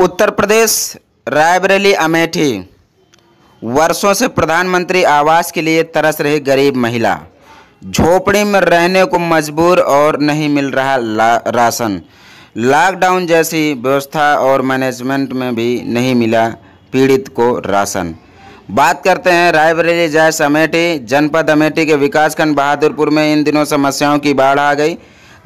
उत्तर प्रदेश रायबरेली अमेठी वर्षों से प्रधानमंत्री आवास के लिए तरस रही गरीब महिला झोपड़ी में रहने को मजबूर और नहीं मिल रहा ला, राशन लॉकडाउन जैसी व्यवस्था और मैनेजमेंट में भी नहीं मिला पीड़ित को राशन बात करते हैं रायबरेली जैस अमेठी जनपद अमेठी के विकासखंड बहादुरपुर में इन दिनों समस्याओं की बाढ़ आ गई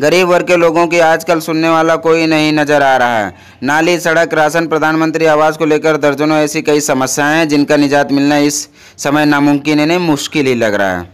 गरीब वर्ग के लोगों की आजकल सुनने वाला कोई नहीं नजर आ रहा है नाली सड़क राशन प्रधानमंत्री आवास को लेकर दर्जनों ऐसी कई समस्याएं हैं जिनका निजात मिलना इस समय नामुमकिन इन्हें मुश्किल ही लग रहा है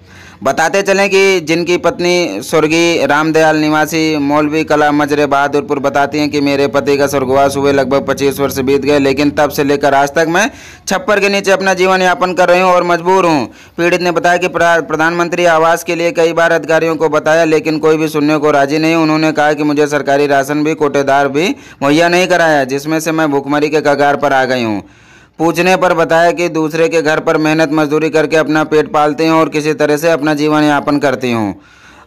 बताते चलें कि जिनकी पत्नी स्वर्गीय रामदयाल निवासी मौलवी कला मजरे बहादुरपुर बताती हैं कि मेरे पति का स्वर्गवास हुए लगभग 25 वर्ष बीत गए लेकिन तब से लेकर आज तक मैं छप्पर के नीचे अपना जीवन यापन कर रही हूं और मजबूर हूं पीड़ित ने बताया कि प्रधानमंत्री आवास के लिए कई बार अधिकारियों को बताया लेकिन कोई भी सुनने को राजी नहीं उन्होंने कहा कि मुझे सरकारी राशन भी कोटेदार भी मुहैया नहीं कराया जिसमें से मैं भुखमरी के कगार पर आ गई हूँ पूछने पर बताया कि दूसरे के घर पर मेहनत मजदूरी करके अपना पेट पालती हूँ और किसी तरह से अपना जीवन यापन करती हूँ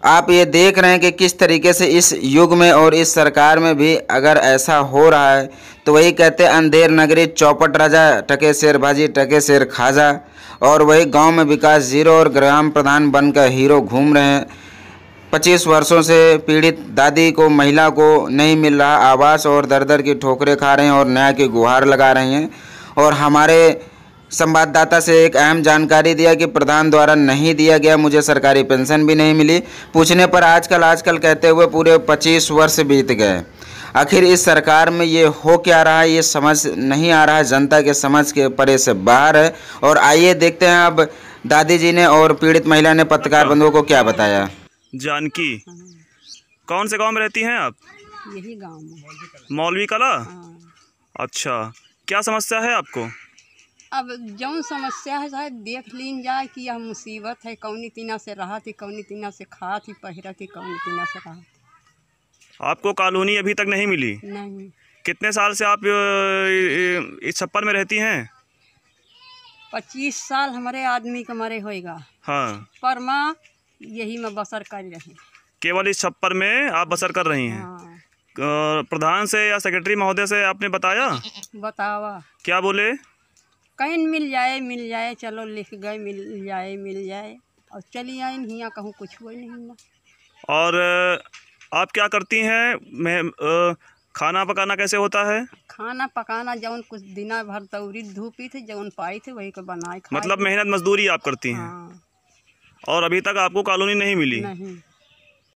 आप ये देख रहे हैं कि किस तरीके से इस युग में और इस सरकार में भी अगर ऐसा हो रहा है तो वही कहते अंधेर नगरी चौपट राजा टके शेर भाजी टके शेर खाजा और वही गांव में विकास जीरो और ग्राम प्रधान बनकर हीरो घूम रहे हैं पच्चीस वर्षों से पीड़ित दादी को महिला को नहीं मिल रहा आवास और दर दर की ठोकरें खा रहे हैं और न्याय की गुहार लगा रहे हैं और हमारे संवाददाता से एक अहम जानकारी दिया कि प्रधान द्वारा नहीं दिया गया मुझे सरकारी पेंशन भी नहीं मिली पूछने पर आजकल आजकल कहते हुए पूरे 25 वर्ष बीत गए आखिर इस सरकार में ये हो क्या रहा है ये समझ नहीं आ रहा है जनता के समझ के परे से बाहर है और आइए देखते हैं अब दादी जी ने और पीड़ित महिला ने पत्रकार अच्छा। बंधुओं को क्या बताया जानकी कौन से गाँव में रहती हैं आप यही गाँव मौलवी कला हाँ। अच्छा क्या समस्या है आपको अब जो समस्या है शायद देख लीन जाए कि यह मुसीबत है कौन तीना से रहा थी कौन तीना से खा थी पहरा थी कौन तीना से रहा थी आपको कॉलोनी अभी तक नहीं मिली नहीं कितने साल से आप इस छप्पर में रहती हैं पच्चीस साल हमारे आदमी के मरे होएगा हाँ पर माँ यही मैं बसर कर रही केवल इस छप्पर में आप बसर कर रही हैं हाँ। प्रधान से या सेक्रेटरी महोदय से आपने बताया बतावा क्या बोले कहीं मिल जाए मिल जाए चलो लिख गए मिल जाए मिल जाए और चली आए यहाँ कहूँ कुछ हुआ नहीं ना और आप क्या करती हैं मैं खाना पकाना कैसे होता है खाना पकाना जौन कुछ दिना भर तौरी तो धूपी थी जौन पाई थे वही को बनाए मतलब मेहनत मजदूरी आप करती हैं हाँ। और अभी तक आपको कॉलोनी नहीं मिली नहीं।